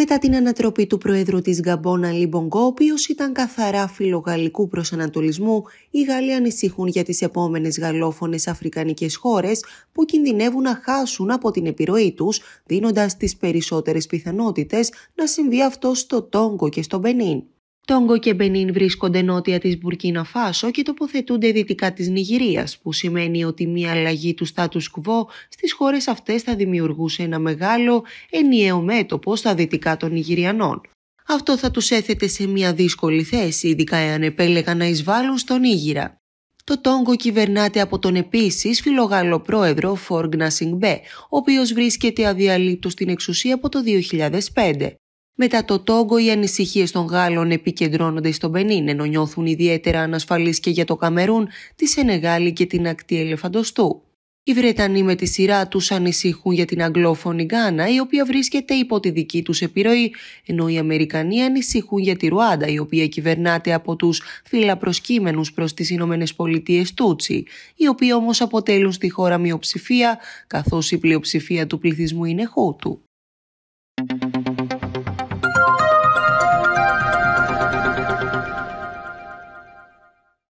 μετά την ανατροπή του Προέδρου της Γκαμπόνα Λιμπονγκό, ο οποίος ήταν καθαρά φιλογαλλικού προσανατολισμού, οι Γάλλοι ανησυχούν για τις επόμενες γαλλόφωνες αφρικανικές χώρες που κινδυνεύουν να χάσουν από την επιρροή τους, δίνοντας τις περισσότερες πιθανότητες να συμβεί αυτό στο Τόγκο και στο Μπενίν. Τόγκο και Μπενίν βρίσκονται νότια της Μπουρκίνα Φάσο και τοποθετούνται δυτικά της Νιγηρίας, που σημαίνει ότι μια αλλαγή του στάτους κβό στις χώρες αυτές θα δημιουργούσε ένα μεγάλο ενιαίο μέτωπο στα δυτικά των Νιγηριανών. Αυτό θα τους έθετε σε μια δύσκολη θέση, ειδικά εάν επέλεγαν να εισβάλλουν στον Νίγηρα. Το Τόγκο κυβερνάται από τον επίσης φιλογάλο πρόεδρο Φόρ ο οποίος βρίσκεται αδιαλείπτος στην εξουσία από το 2005. Μετά το Τόγκο, οι ανησυχίες των Γάλλων επικεντρώνονται στον Πενίν, ενώ νιώθουν ιδιαίτερα ανασφαλείς και για το Καμερούν, τη Σενεγάλη και την ακτή Ελεφαντοστού. Οι Βρετανοί με τη σειρά τους ανησυχούν για την αγγλόφωνη Γκάνα, η οποία βρίσκεται υπό τη δική τους επιρροή, ενώ οι Αμερικανοί ανησυχούν για τη Ρουάντα, η οποία κυβερνάται από τους φιλαπροσκύμενους προς τις Ηνωμένες Πολιτείες Τούτσι, οι οποίοι όμως αποτελούν στη χώρα μειοψηφία, καθώς η πλειοψηφία του πληθυσμού είναι Χούτου.